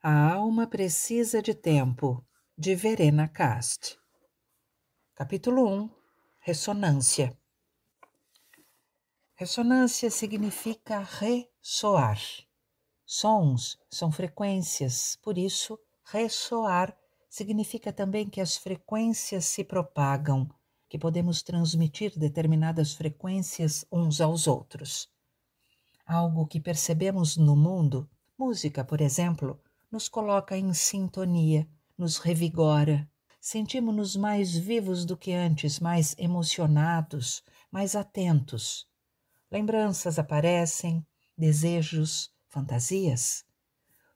A Alma Precisa de Tempo, de Verena Cast. Capítulo 1 Ressonância. Ressonância significa ressoar. Sons são frequências, por isso, ressoar significa também que as frequências se propagam, que podemos transmitir determinadas frequências uns aos outros. Algo que percebemos no mundo, música, por exemplo, nos coloca em sintonia, nos revigora. Sentimos-nos mais vivos do que antes, mais emocionados, mais atentos. Lembranças aparecem, desejos, fantasias.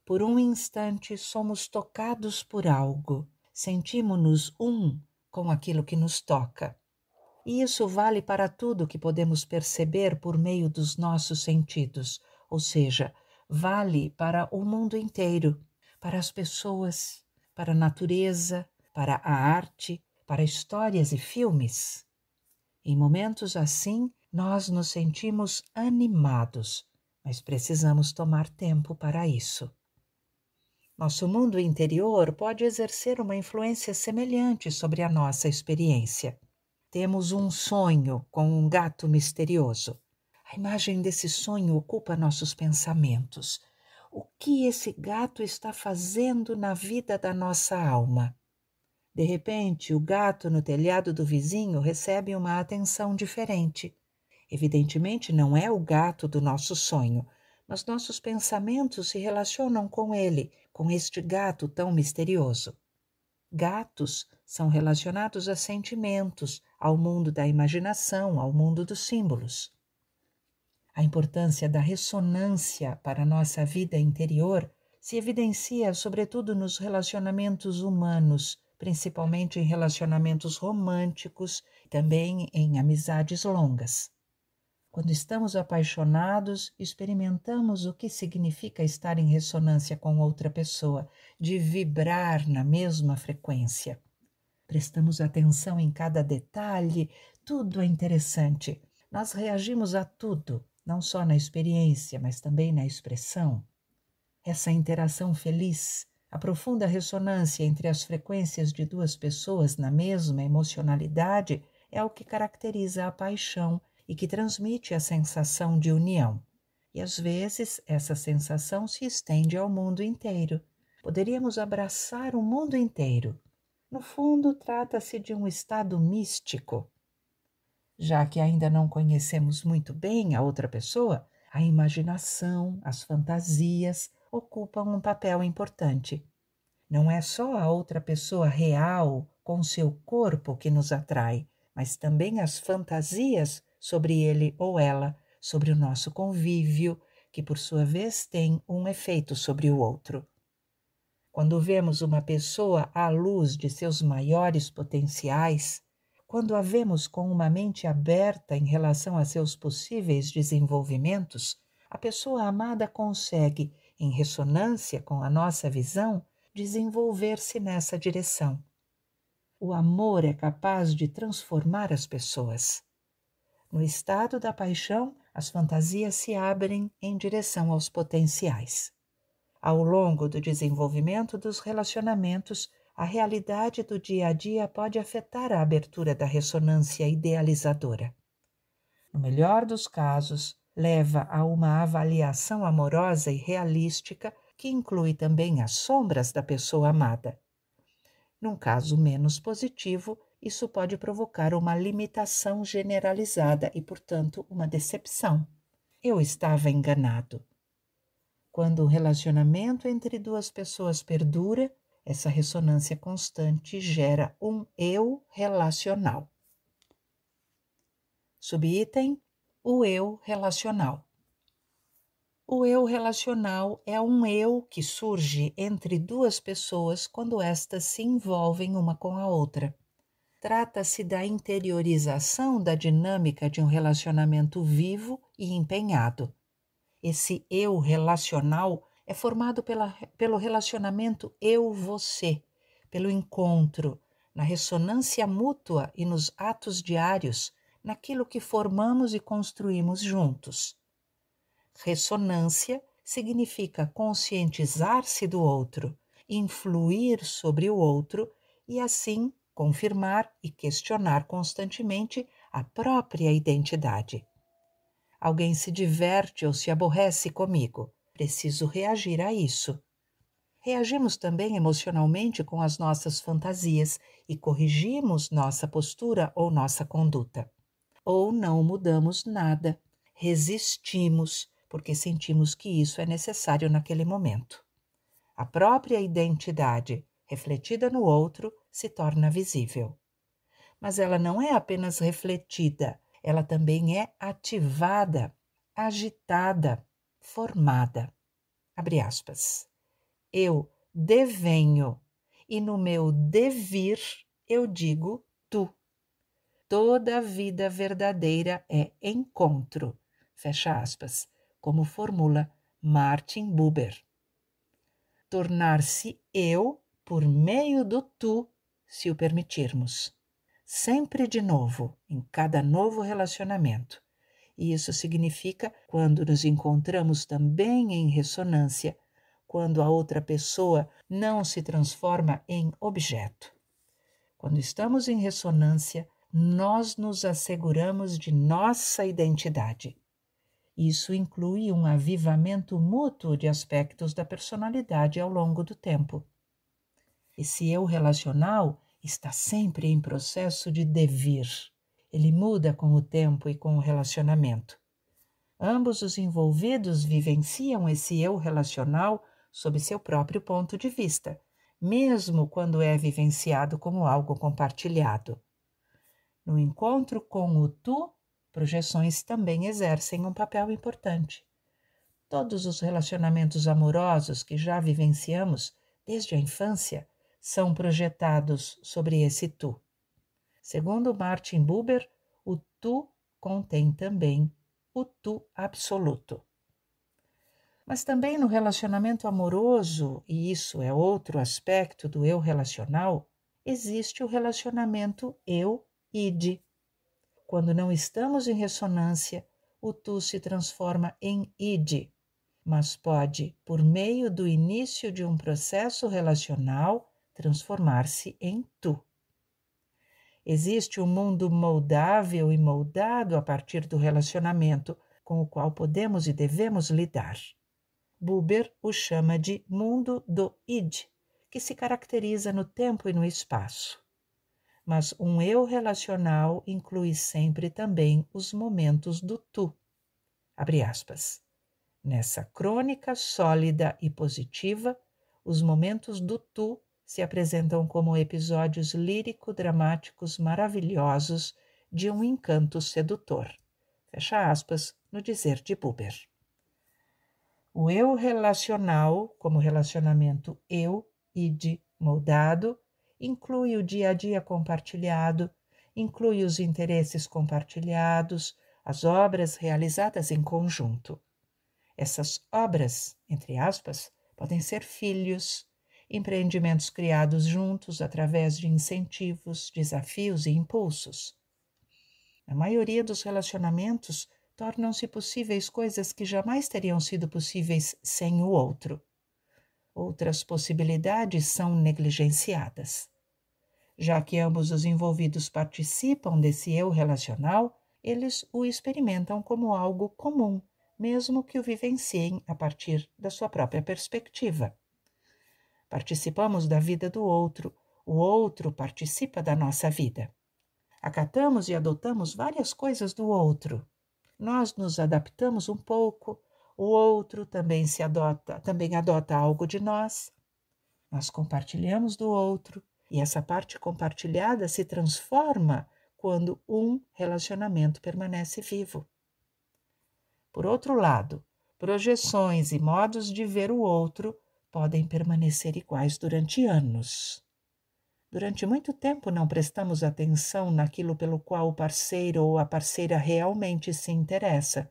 Por um instante somos tocados por algo, sentimos-nos um com aquilo que nos toca. E isso vale para tudo que podemos perceber por meio dos nossos sentidos, ou seja, vale para o mundo inteiro, para as pessoas, para a natureza, para a arte, para histórias e filmes. Em momentos assim, nós nos sentimos animados, mas precisamos tomar tempo para isso. Nosso mundo interior pode exercer uma influência semelhante sobre a nossa experiência. Temos um sonho com um gato misterioso. A imagem desse sonho ocupa nossos pensamentos. O que esse gato está fazendo na vida da nossa alma? De repente, o gato no telhado do vizinho recebe uma atenção diferente. Evidentemente, não é o gato do nosso sonho, mas nossos pensamentos se relacionam com ele, com este gato tão misterioso. Gatos são relacionados a sentimentos, ao mundo da imaginação, ao mundo dos símbolos. A importância da ressonância para a nossa vida interior se evidencia sobretudo nos relacionamentos humanos, principalmente em relacionamentos românticos, também em amizades longas. Quando estamos apaixonados, experimentamos o que significa estar em ressonância com outra pessoa, de vibrar na mesma frequência. Prestamos atenção em cada detalhe, tudo é interessante. Nós reagimos a tudo, não só na experiência, mas também na expressão. Essa interação feliz, a profunda ressonância entre as frequências de duas pessoas na mesma emocionalidade é o que caracteriza a paixão e que transmite a sensação de união. E às vezes essa sensação se estende ao mundo inteiro. Poderíamos abraçar o mundo inteiro. No fundo, trata-se de um estado místico já que ainda não conhecemos muito bem a outra pessoa, a imaginação, as fantasias ocupam um papel importante. Não é só a outra pessoa real com seu corpo que nos atrai, mas também as fantasias sobre ele ou ela, sobre o nosso convívio, que por sua vez tem um efeito sobre o outro. Quando vemos uma pessoa à luz de seus maiores potenciais, quando a vemos com uma mente aberta em relação a seus possíveis desenvolvimentos, a pessoa amada consegue, em ressonância com a nossa visão, desenvolver-se nessa direção. O amor é capaz de transformar as pessoas. No estado da paixão, as fantasias se abrem em direção aos potenciais. Ao longo do desenvolvimento dos relacionamentos, a realidade do dia a dia pode afetar a abertura da ressonância idealizadora. No melhor dos casos, leva a uma avaliação amorosa e realística que inclui também as sombras da pessoa amada. Num caso menos positivo, isso pode provocar uma limitação generalizada e, portanto, uma decepção. Eu estava enganado. Quando o relacionamento entre duas pessoas perdura, essa ressonância constante gera um eu relacional. Subitem o eu relacional. O eu relacional é um eu que surge entre duas pessoas quando estas se envolvem uma com a outra. Trata-se da interiorização da dinâmica de um relacionamento vivo e empenhado. Esse eu relacional é formado pela, pelo relacionamento eu-você, pelo encontro, na ressonância mútua e nos atos diários, naquilo que formamos e construímos juntos. Ressonância significa conscientizar-se do outro, influir sobre o outro e, assim, confirmar e questionar constantemente a própria identidade. Alguém se diverte ou se aborrece comigo. Preciso reagir a isso. Reagimos também emocionalmente com as nossas fantasias e corrigimos nossa postura ou nossa conduta. Ou não mudamos nada, resistimos, porque sentimos que isso é necessário naquele momento. A própria identidade, refletida no outro, se torna visível. Mas ela não é apenas refletida, ela também é ativada, agitada, formada. Abre aspas. Eu devenho e no meu devir eu digo tu. Toda vida verdadeira é encontro. Fecha aspas, como formula Martin Buber. Tornar-se eu por meio do tu, se o permitirmos. Sempre de novo, em cada novo relacionamento. E isso significa quando nos encontramos também em ressonância, quando a outra pessoa não se transforma em objeto. Quando estamos em ressonância, nós nos asseguramos de nossa identidade. Isso inclui um avivamento mútuo de aspectos da personalidade ao longo do tempo. Esse eu relacional está sempre em processo de devir. Ele muda com o tempo e com o relacionamento. Ambos os envolvidos vivenciam esse eu relacional sob seu próprio ponto de vista, mesmo quando é vivenciado como algo compartilhado. No encontro com o tu, projeções também exercem um papel importante. Todos os relacionamentos amorosos que já vivenciamos desde a infância são projetados sobre esse tu. Segundo Martin Buber, o tu contém também o tu absoluto. Mas também no relacionamento amoroso, e isso é outro aspecto do eu relacional, existe o relacionamento eu-id. Quando não estamos em ressonância, o tu se transforma em id, mas pode, por meio do início de um processo relacional, transformar-se em tu. Existe um mundo moldável e moldado a partir do relacionamento, com o qual podemos e devemos lidar. Buber o chama de mundo do id, que se caracteriza no tempo e no espaço. Mas um eu relacional inclui sempre também os momentos do tu. Abre aspas. Nessa crônica sólida e positiva, os momentos do tu se apresentam como episódios lírico-dramáticos maravilhosos de um encanto sedutor. Fecha aspas no dizer de Buber. O eu relacional, como relacionamento eu e de moldado, inclui o dia a dia compartilhado, inclui os interesses compartilhados, as obras realizadas em conjunto. Essas obras, entre aspas, podem ser filhos, empreendimentos criados juntos através de incentivos, desafios e impulsos. A maioria dos relacionamentos tornam-se possíveis coisas que jamais teriam sido possíveis sem o outro. Outras possibilidades são negligenciadas. Já que ambos os envolvidos participam desse eu relacional, eles o experimentam como algo comum, mesmo que o vivenciem a partir da sua própria perspectiva. Participamos da vida do outro, o outro participa da nossa vida. Acatamos e adotamos várias coisas do outro. Nós nos adaptamos um pouco, o outro também se adota, também adota algo de nós. Nós compartilhamos do outro e essa parte compartilhada se transforma quando um relacionamento permanece vivo. Por outro lado, projeções e modos de ver o outro podem permanecer iguais durante anos. Durante muito tempo não prestamos atenção naquilo pelo qual o parceiro ou a parceira realmente se interessa.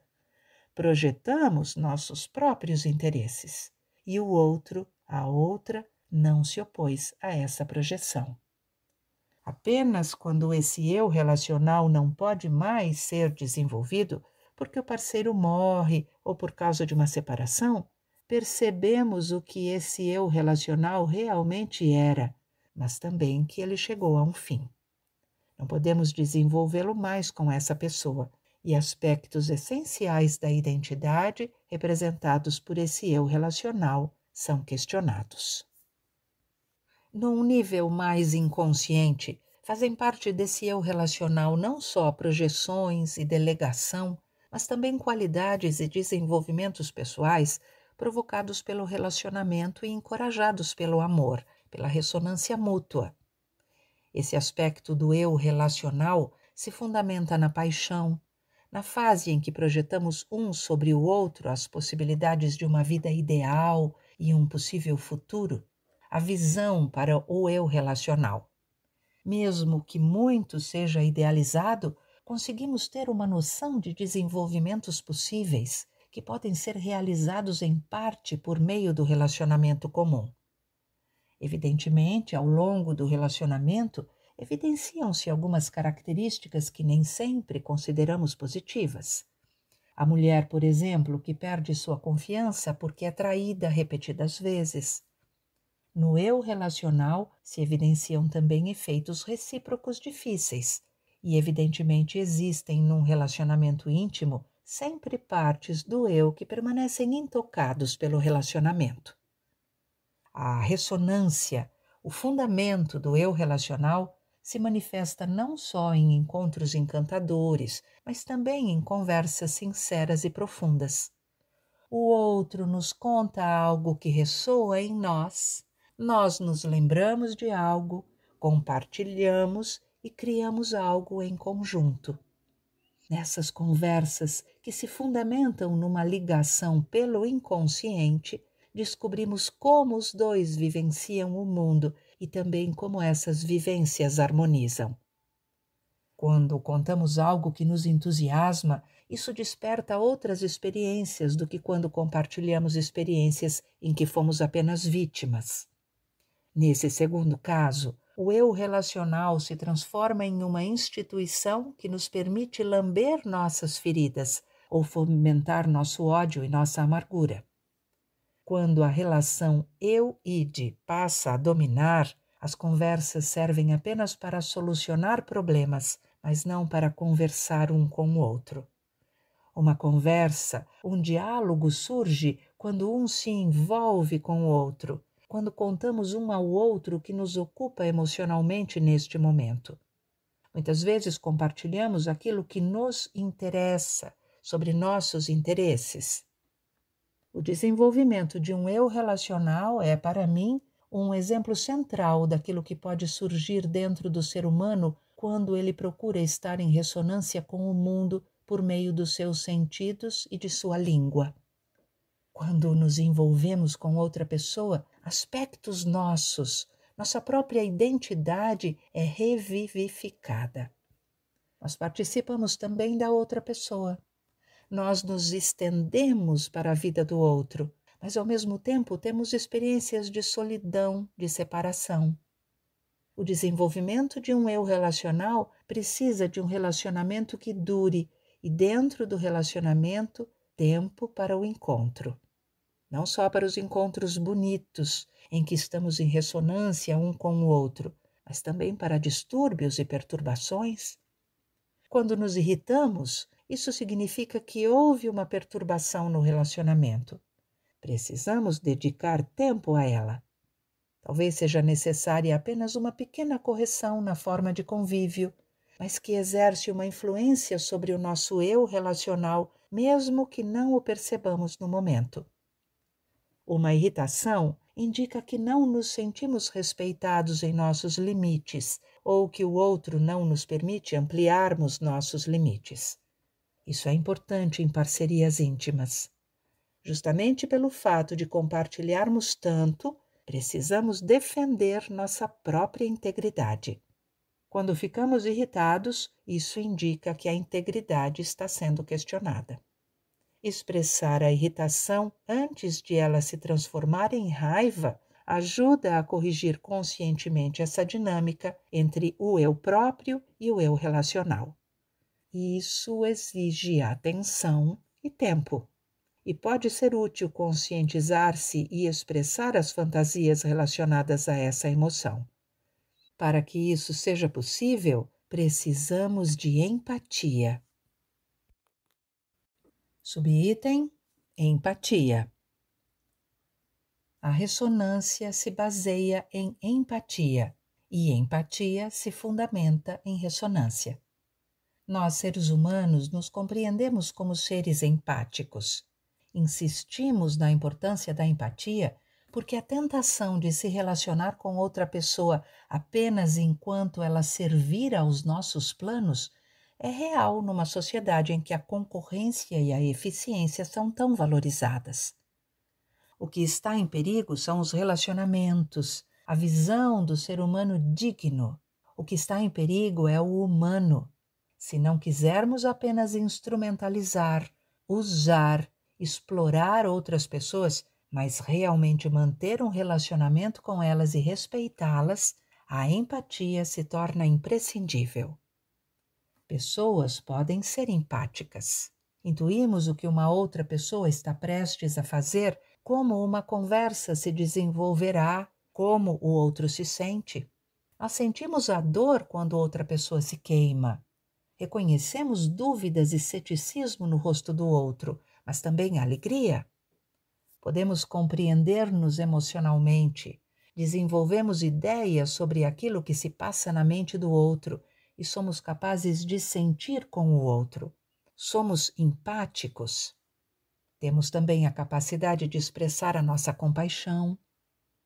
Projetamos nossos próprios interesses e o outro, a outra, não se opôs a essa projeção. Apenas quando esse eu relacional não pode mais ser desenvolvido, porque o parceiro morre ou por causa de uma separação, percebemos o que esse eu relacional realmente era, mas também que ele chegou a um fim. Não podemos desenvolvê-lo mais com essa pessoa, e aspectos essenciais da identidade representados por esse eu relacional são questionados. Num nível mais inconsciente, fazem parte desse eu relacional não só projeções e delegação, mas também qualidades e desenvolvimentos pessoais provocados pelo relacionamento e encorajados pelo amor, pela ressonância mútua. Esse aspecto do eu relacional se fundamenta na paixão, na fase em que projetamos um sobre o outro as possibilidades de uma vida ideal e um possível futuro, a visão para o eu relacional. Mesmo que muito seja idealizado, conseguimos ter uma noção de desenvolvimentos possíveis que podem ser realizados em parte por meio do relacionamento comum. Evidentemente, ao longo do relacionamento, evidenciam-se algumas características que nem sempre consideramos positivas. A mulher, por exemplo, que perde sua confiança porque é traída repetidas vezes. No eu relacional se evidenciam também efeitos recíprocos difíceis, e evidentemente existem num relacionamento íntimo sempre partes do eu que permanecem intocados pelo relacionamento. A ressonância, o fundamento do eu relacional, se manifesta não só em encontros encantadores, mas também em conversas sinceras e profundas. O outro nos conta algo que ressoa em nós, nós nos lembramos de algo, compartilhamos e criamos algo em conjunto. Nessas conversas, que se fundamentam numa ligação pelo inconsciente, descobrimos como os dois vivenciam o mundo e também como essas vivências harmonizam. Quando contamos algo que nos entusiasma, isso desperta outras experiências do que quando compartilhamos experiências em que fomos apenas vítimas. Nesse segundo caso, o eu relacional se transforma em uma instituição que nos permite lamber nossas feridas ou fomentar nosso ódio e nossa amargura. Quando a relação eu-id passa a dominar, as conversas servem apenas para solucionar problemas, mas não para conversar um com o outro. Uma conversa, um diálogo surge quando um se envolve com o outro quando contamos um ao outro o que nos ocupa emocionalmente neste momento. Muitas vezes compartilhamos aquilo que nos interessa, sobre nossos interesses. O desenvolvimento de um eu relacional é, para mim, um exemplo central daquilo que pode surgir dentro do ser humano quando ele procura estar em ressonância com o mundo por meio dos seus sentidos e de sua língua. Quando nos envolvemos com outra pessoa, aspectos nossos, nossa própria identidade é revivificada. Nós participamos também da outra pessoa. Nós nos estendemos para a vida do outro, mas ao mesmo tempo temos experiências de solidão, de separação. O desenvolvimento de um eu relacional precisa de um relacionamento que dure, e dentro do relacionamento tempo para o encontro. Não só para os encontros bonitos, em que estamos em ressonância um com o outro, mas também para distúrbios e perturbações. Quando nos irritamos, isso significa que houve uma perturbação no relacionamento. Precisamos dedicar tempo a ela. Talvez seja necessária apenas uma pequena correção na forma de convívio, mas que exerce uma influência sobre o nosso eu relacional, mesmo que não o percebamos no momento. Uma irritação indica que não nos sentimos respeitados em nossos limites ou que o outro não nos permite ampliarmos nossos limites. Isso é importante em parcerias íntimas. Justamente pelo fato de compartilharmos tanto, precisamos defender nossa própria integridade. Quando ficamos irritados, isso indica que a integridade está sendo questionada. Expressar a irritação antes de ela se transformar em raiva ajuda a corrigir conscientemente essa dinâmica entre o eu próprio e o eu relacional. Isso exige atenção e tempo. E pode ser útil conscientizar-se e expressar as fantasias relacionadas a essa emoção. Para que isso seja possível, precisamos de empatia. Subitem Empatia. A ressonância se baseia em empatia e empatia se fundamenta em ressonância. Nós, seres humanos, nos compreendemos como seres empáticos. Insistimos na importância da empatia porque a tentação de se relacionar com outra pessoa apenas enquanto ela servir aos nossos planos é real numa sociedade em que a concorrência e a eficiência são tão valorizadas. O que está em perigo são os relacionamentos, a visão do ser humano digno. O que está em perigo é o humano. Se não quisermos apenas instrumentalizar, usar, explorar outras pessoas, mas realmente manter um relacionamento com elas e respeitá-las, a empatia se torna imprescindível. Pessoas podem ser empáticas. Intuímos o que uma outra pessoa está prestes a fazer, como uma conversa se desenvolverá, como o outro se sente. Nós sentimos a dor quando outra pessoa se queima. Reconhecemos dúvidas e ceticismo no rosto do outro, mas também a alegria podemos compreender-nos emocionalmente, desenvolvemos ideias sobre aquilo que se passa na mente do outro e somos capazes de sentir com o outro. Somos empáticos. Temos também a capacidade de expressar a nossa compaixão.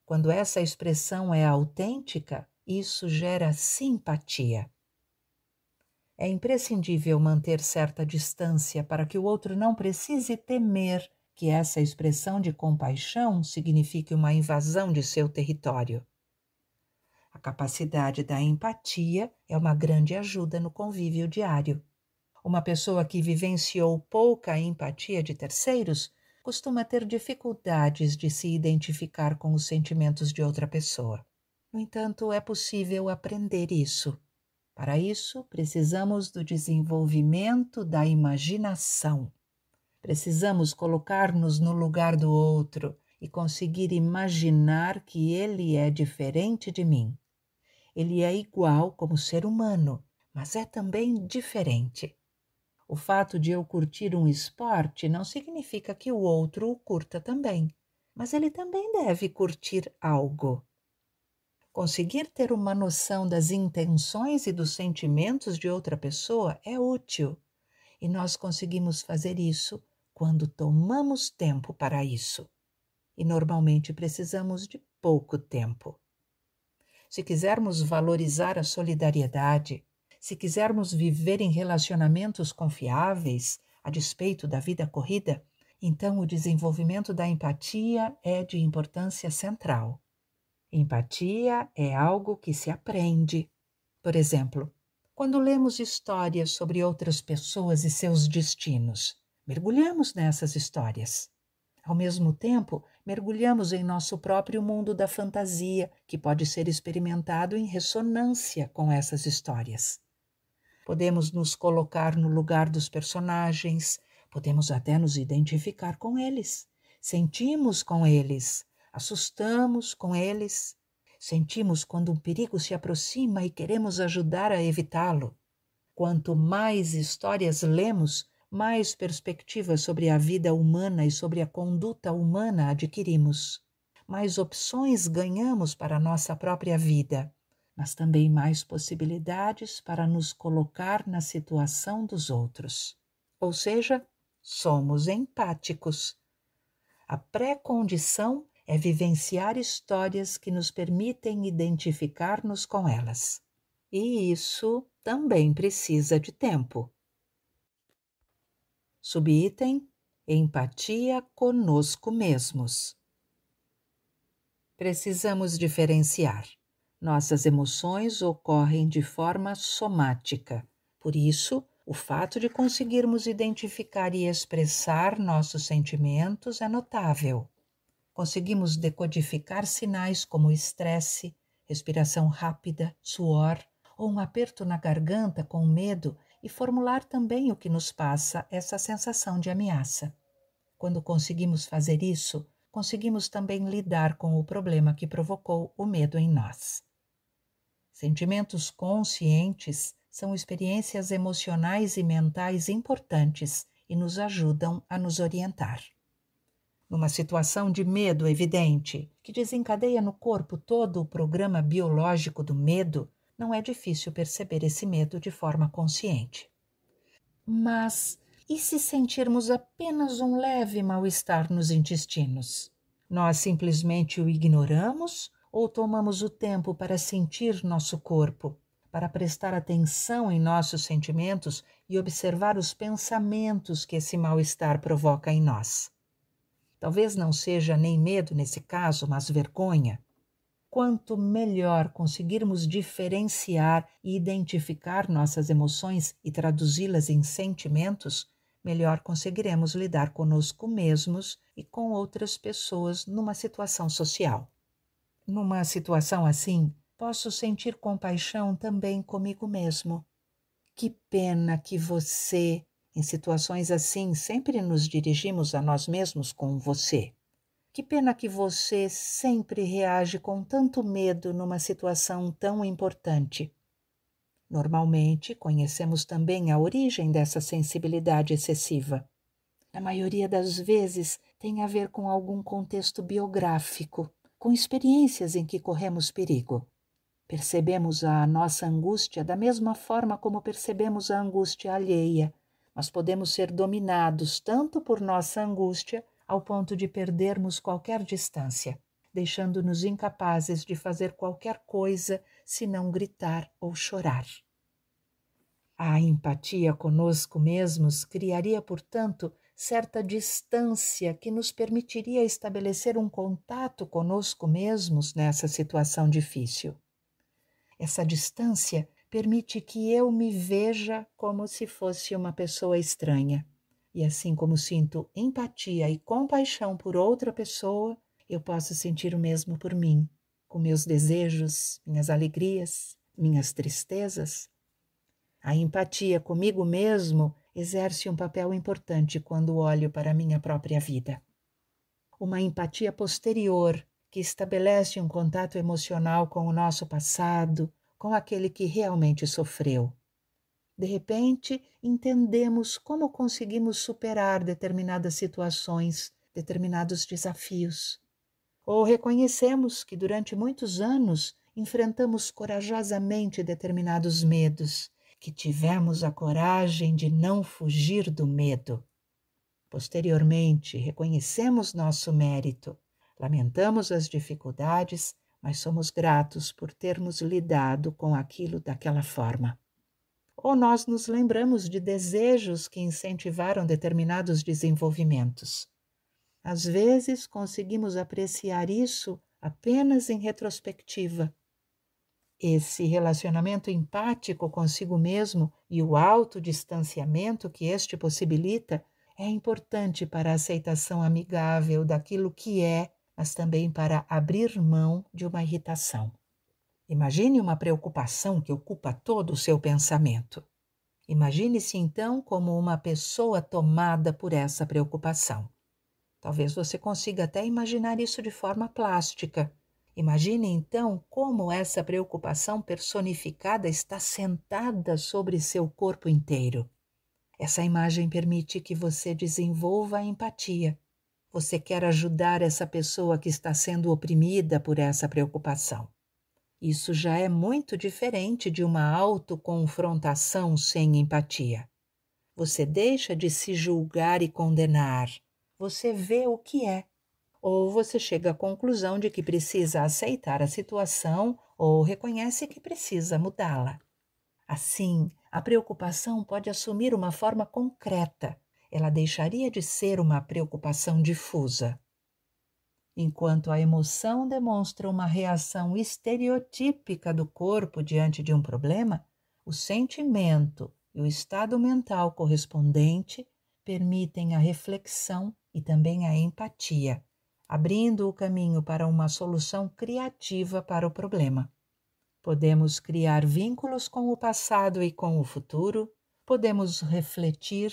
Quando essa expressão é autêntica, isso gera simpatia. É imprescindível manter certa distância para que o outro não precise temer que essa expressão de compaixão signifique uma invasão de seu território. A capacidade da empatia é uma grande ajuda no convívio diário. Uma pessoa que vivenciou pouca empatia de terceiros costuma ter dificuldades de se identificar com os sentimentos de outra pessoa. No entanto, é possível aprender isso. Para isso, precisamos do desenvolvimento da imaginação. Precisamos colocar-nos no lugar do outro e conseguir imaginar que ele é diferente de mim. Ele é igual como ser humano, mas é também diferente. O fato de eu curtir um esporte não significa que o outro o curta também, mas ele também deve curtir algo. Conseguir ter uma noção das intenções e dos sentimentos de outra pessoa é útil, e nós conseguimos fazer isso quando tomamos tempo para isso. E normalmente precisamos de pouco tempo. Se quisermos valorizar a solidariedade, se quisermos viver em relacionamentos confiáveis, a despeito da vida corrida, então o desenvolvimento da empatia é de importância central. Empatia é algo que se aprende. Por exemplo, quando lemos histórias sobre outras pessoas e seus destinos, mergulhamos nessas histórias. Ao mesmo tempo, mergulhamos em nosso próprio mundo da fantasia, que pode ser experimentado em ressonância com essas histórias. Podemos nos colocar no lugar dos personagens, podemos até nos identificar com eles, sentimos com eles, assustamos com eles, sentimos quando um perigo se aproxima e queremos ajudar a evitá-lo. Quanto mais histórias lemos, mais perspectivas sobre a vida humana e sobre a conduta humana adquirimos. Mais opções ganhamos para a nossa própria vida, mas também mais possibilidades para nos colocar na situação dos outros. Ou seja, somos empáticos. A pré-condição é vivenciar histórias que nos permitem identificar-nos com elas. E isso também precisa de tempo. Subitem empatia conosco mesmos. Precisamos diferenciar. Nossas emoções ocorrem de forma somática. Por isso, o fato de conseguirmos identificar e expressar nossos sentimentos é notável. Conseguimos decodificar sinais como estresse, respiração rápida, suor ou um aperto na garganta com medo e formular também o que nos passa essa sensação de ameaça. Quando conseguimos fazer isso, conseguimos também lidar com o problema que provocou o medo em nós. Sentimentos conscientes são experiências emocionais e mentais importantes e nos ajudam a nos orientar. Numa situação de medo evidente, que desencadeia no corpo todo o programa biológico do medo, não é difícil perceber esse medo de forma consciente. Mas e se sentirmos apenas um leve mal-estar nos intestinos? Nós simplesmente o ignoramos ou tomamos o tempo para sentir nosso corpo, para prestar atenção em nossos sentimentos e observar os pensamentos que esse mal-estar provoca em nós? Talvez não seja nem medo nesse caso, mas vergonha quanto melhor conseguirmos diferenciar e identificar nossas emoções e traduzi-las em sentimentos, melhor conseguiremos lidar conosco mesmos e com outras pessoas numa situação social. Numa situação assim, posso sentir compaixão também comigo mesmo. Que pena que você, em situações assim, sempre nos dirigimos a nós mesmos com você. Que pena que você sempre reage com tanto medo numa situação tão importante. Normalmente, conhecemos também a origem dessa sensibilidade excessiva. Na maioria das vezes, tem a ver com algum contexto biográfico, com experiências em que corremos perigo. Percebemos a nossa angústia da mesma forma como percebemos a angústia alheia, mas podemos ser dominados tanto por nossa angústia ao ponto de perdermos qualquer distância, deixando-nos incapazes de fazer qualquer coisa senão gritar ou chorar. A empatia conosco mesmos criaria, portanto, certa distância que nos permitiria estabelecer um contato conosco mesmos nessa situação difícil. Essa distância permite que eu me veja como se fosse uma pessoa estranha. E assim como sinto empatia e compaixão por outra pessoa, eu posso sentir o mesmo por mim, com meus desejos, minhas alegrias, minhas tristezas. A empatia comigo mesmo exerce um papel importante quando olho para minha própria vida. Uma empatia posterior que estabelece um contato emocional com o nosso passado, com aquele que realmente sofreu. De repente, entendemos como conseguimos superar determinadas situações, determinados desafios. Ou reconhecemos que durante muitos anos enfrentamos corajosamente determinados medos, que tivemos a coragem de não fugir do medo. Posteriormente, reconhecemos nosso mérito, lamentamos as dificuldades, mas somos gratos por termos lidado com aquilo daquela forma ou nós nos lembramos de desejos que incentivaram determinados desenvolvimentos. Às vezes, conseguimos apreciar isso apenas em retrospectiva. Esse relacionamento empático consigo mesmo e o autodistanciamento que este possibilita é importante para a aceitação amigável daquilo que é, mas também para abrir mão de uma irritação. Imagine uma preocupação que ocupa todo o seu pensamento. Imagine-se então como uma pessoa tomada por essa preocupação. Talvez você consiga até imaginar isso de forma plástica. Imagine então como essa preocupação personificada está sentada sobre seu corpo inteiro. Essa imagem permite que você desenvolva a empatia. Você quer ajudar essa pessoa que está sendo oprimida por essa preocupação. Isso já é muito diferente de uma autoconfrontação sem empatia. Você deixa de se julgar e condenar. Você vê o que é. Ou você chega à conclusão de que precisa aceitar a situação ou reconhece que precisa mudá-la. Assim, a preocupação pode assumir uma forma concreta. Ela deixaria de ser uma preocupação difusa enquanto a emoção demonstra uma reação estereotípica do corpo diante de um problema, o sentimento e o estado mental correspondente permitem a reflexão e também a empatia, abrindo o caminho para uma solução criativa para o problema. Podemos criar vínculos com o passado e com o futuro, podemos refletir,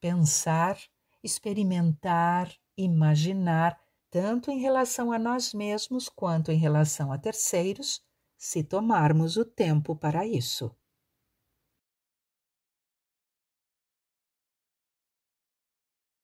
pensar, experimentar, imaginar tanto em relação a nós mesmos quanto em relação a terceiros, se tomarmos o tempo para isso.